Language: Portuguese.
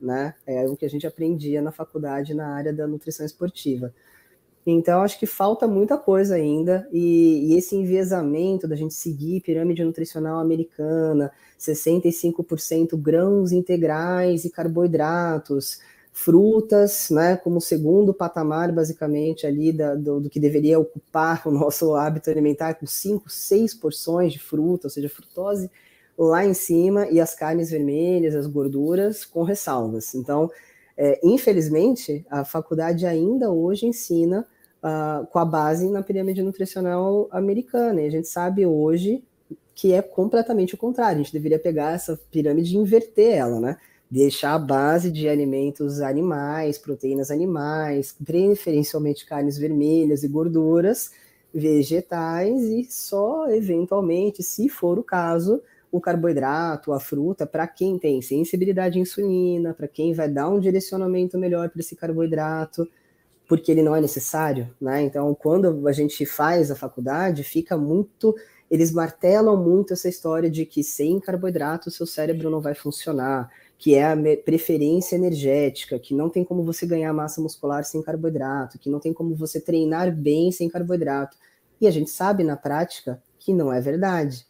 né? É o que a gente aprendia na faculdade na área da nutrição esportiva. Então, acho que falta muita coisa ainda, e, e, esse enviesamento da gente seguir pirâmide nutricional americana, 65% grãos integrais e carboidratos, frutas, né, como segundo patamar, basicamente, ali da, do, do, que deveria ocupar o nosso hábito alimentar, com 5, 6 porções de fruta, ou seja, frutose lá em cima e as carnes vermelhas, as gorduras, com ressalvas. Então, é, infelizmente, a faculdade ainda hoje ensina uh, com a base na pirâmide nutricional americana, e a gente sabe hoje que é completamente o contrário, a gente deveria pegar essa pirâmide e inverter ela, né? Deixar a base de alimentos animais, proteínas animais, preferencialmente carnes vermelhas e gorduras, vegetais, e só eventualmente, se for o caso, o carboidrato, a fruta, para quem tem sensibilidade à insulina, para quem vai dar um direcionamento melhor para esse carboidrato, porque ele não é necessário, né? Então, quando a gente faz a faculdade, fica muito. Eles martelam muito essa história de que sem carboidrato seu cérebro não vai funcionar, que é a preferência energética, que não tem como você ganhar massa muscular sem carboidrato, que não tem como você treinar bem sem carboidrato. E a gente sabe na prática que não é verdade.